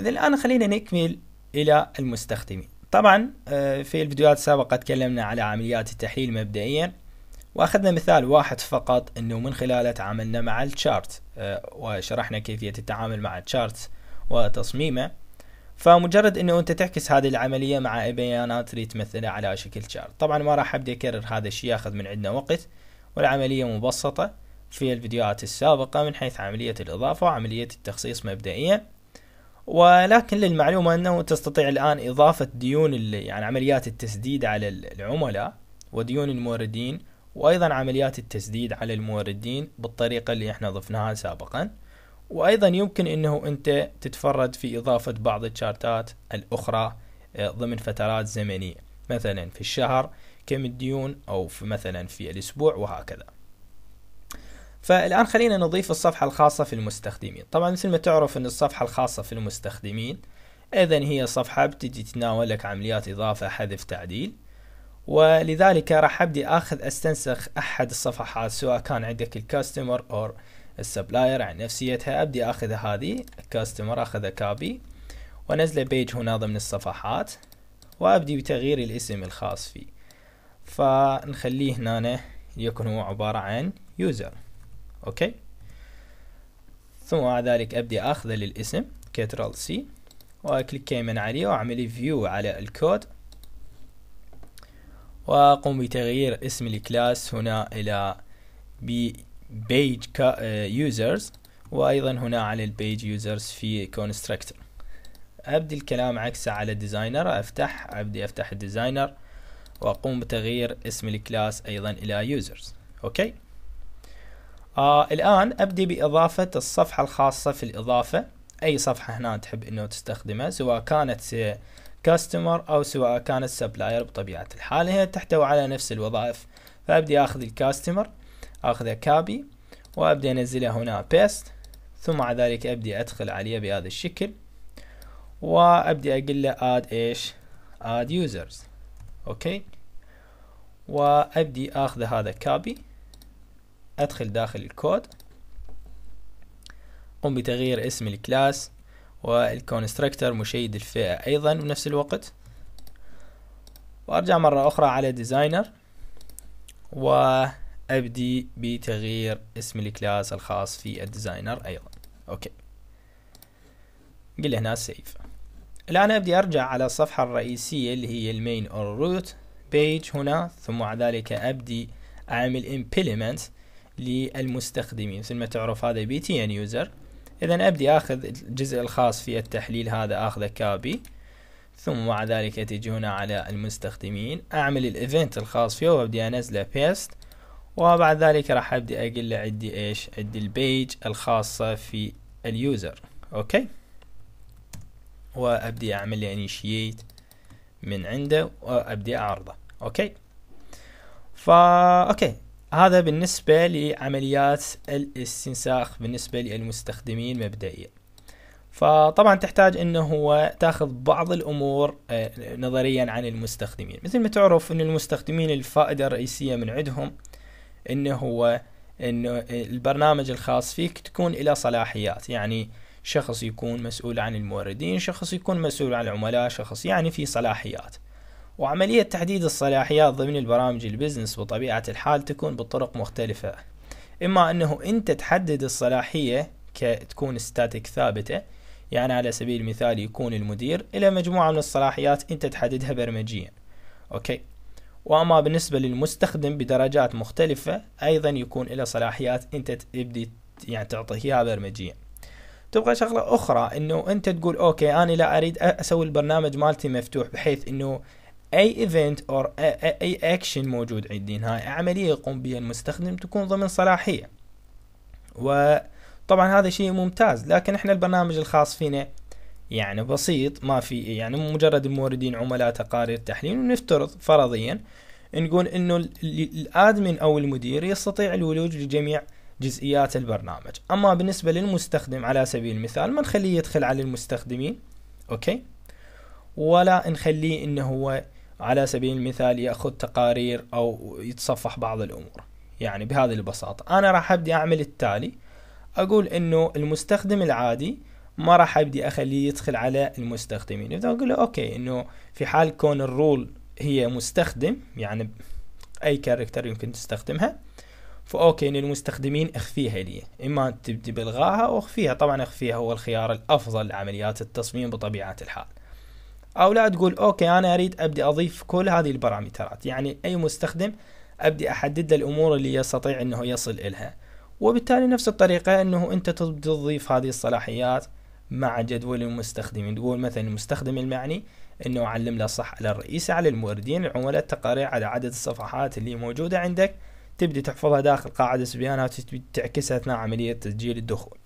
إذا الآن خلينا نكمل إلى المستخدمين طبعا آه، في الفيديوهات السابقة تكلمنا على عمليات التحليل مبدئيا واخذنا مثال واحد فقط انه من خلاله تعاملنا مع التشارت آه، وشرحنا كيفية التعامل مع التشارت وتصميمه فمجرد انه انت تعكس هذه العملية مع بيانات تريد تمثلها على شكل تشارت طبعا ما راح ابدي اكرر هذا الشيء ياخذ من عندنا وقت والعملية مبسطة في الفيديوهات السابقة من حيث عملية الاضافة وعملية التخصيص مبدئيا ولكن للمعلومة أنه تستطيع الآن إضافة ديون يعني عمليات التسديد على العملاء وديون الموردين وأيضا عمليات التسديد على الموردين بالطريقة اللي احنا ضفناها سابقا وأيضا يمكن أنه أنت تتفرد في إضافة بعض الشارتات الأخرى آه، ضمن فترات زمنية مثلا في الشهر كم الديون أو في مثلا في الأسبوع وهكذا فالآن خلينا نضيف الصفحة الخاصة في المستخدمين طبعا مثل ما تعرف أن الصفحة الخاصة في المستخدمين إذا هي صفحة بتجي لك عمليات إضافة حذف تعديل ولذلك راح أبدي أخذ أستنسخ أحد الصفحات سواء كان عندك الكاستمر أو السبلاير عن نفسيتها أبدي أخذ هذه الكاستمر اخذ كابي وأنزله بيج هنا ضمن الصفحات وأبدي بتغيير الاسم الخاص فيه فنخليه هنا يكون هو عبارة عن يوزر اوكي ثم بعد ذلك ابدي اخذه للاسم كترال سي واكليك كيمن عليه واعمل فيو على الكود واقوم بتغيير اسم الكلاس هنا الى بيج يوزرز آه، وايضا هنا على البيج يوزرز في كونستراكتور ابدي الكلام عكسه على الديزاينر افتح ابدي افتح الديزاينر واقوم بتغيير اسم الكلاس ايضا الى يوزرز اوكي آه الآن أبدي بإضافة الصفحة الخاصة في الإضافة أي صفحة هنا تحب أنه تستخدمها سواء كانت كاستمر أو سواء كانت سبلاير بطبيعة الحال هي تحتوي على نفس الوظائف فأبدي أخذ الكاستمر أخذه كابي وأبدي أنزله هنا بيست ثم بعد ذلك أبدي أدخل عليه بهذا الشكل وأبدي أقول له add إيش add users أوكي وأبدي أخذ هذا كابي أدخل داخل الكود قم بتغيير اسم الكلاس والكونستركتر مشيد الفئة أيضا بنفس الوقت وأرجع مرة أخرى على ديزاينر وأبدي بتغيير اسم الكلاس الخاص في الديزاينر أيضا أوكي قل هنا سيف الآن أبدي أرجع على الصفحة الرئيسية اللي هي المين اور روت بيج هنا ثم بعد ذلك أبدي أعمل implement للمستخدمين مثل ما تعرف هذا بي تي ان يوزر اذا ابدي اخذ الجزء الخاص في التحليل هذا اخذه كابي ثم مع ذلك تجي هنا على المستخدمين اعمل الايفنت الخاص فيه وابدي انزله بيست وبعد ذلك راح ابدي اقول له عندي ايش عندي البيج الخاصة في اليوزر اوكي وابدي اعمل انيشيت من عنده وابدي اعرضه اوكي فا اوكي هذا بالنسبة لعمليات الاستنساخ بالنسبة للمستخدمين مبدئيا فطبعا تحتاج انه هو تاخذ بعض الامور آه، نظريا عن المستخدمين مثل ما تعرف ان المستخدمين الفائدة الرئيسية من عندهم انه هو انه البرنامج الخاص فيك تكون الى صلاحيات يعني شخص يكون مسؤول عن الموردين شخص يكون مسؤول عن العملاء شخص يعني في صلاحيات وعملية تحديد الصلاحيات ضمن البرامج البزنس بطبيعة الحال تكون بطرق مختلفة إما أنه أنت تحدد الصلاحية كتكون ستاتيك ثابتة يعني على سبيل المثال يكون المدير إلى مجموعة من الصلاحيات أنت تحددها برمجيا أوكي وأما بالنسبة للمستخدم بدرجات مختلفة أيضا يكون له صلاحيات أنت تبدي يعني تعطيها برمجيا تبقى شغلة أخرى أنه أنت تقول أوكي أنا لا أريد أسوي البرنامج مالتي مفتوح بحيث أنه اي ايفنت اور اي اكشن موجود عندي هاي عمليه يقوم بها المستخدم تكون ضمن صلاحيه وطبعا هذا شيء ممتاز لكن احنا البرنامج الخاص فينا يعني بسيط ما في يعني مجرد الموردين عملاء تقارير تحليل ونفترض فرضيا نقول انه الادمن او المدير يستطيع الولوج لجميع جزئيات البرنامج اما بالنسبه للمستخدم على سبيل المثال ما نخليه يدخل على المستخدمين اوكي ولا نخليه انه هو على سبيل المثال ياخذ تقارير او يتصفح بعض الامور يعني بهذه البساطه انا راح ابدي اعمل التالي اقول انه المستخدم العادي ما راح ابدي اخليه يدخل على المستخدمين اذا اقول له اوكي انه في حال كون الرول هي مستخدم يعني اي كاركتر يمكن تستخدمها فاوكي المستخدمين اخفيها لي اما تبدي بالغاها او اخفيها طبعا اخفيها هو الخيار الافضل لعمليات التصميم بطبيعه الحال او لا تقول اوكي انا اريد ابدي اضيف كل هذه البارامترات يعني اي مستخدم ابدي احدد له الامور اللي يستطيع انه يصل الها وبالتالي نفس الطريقة انه انت تضيف هذه الصلاحيات مع جدول المستخدمين تقول مثلا المستخدم المعني انه علم له صح على الرئيس على الموردين العملاء التقارير على عدد الصفحات اللي موجودة عندك تبدي تحفظها داخل قاعدة بيانات وتعكسها اثناء عملية تسجيل الدخول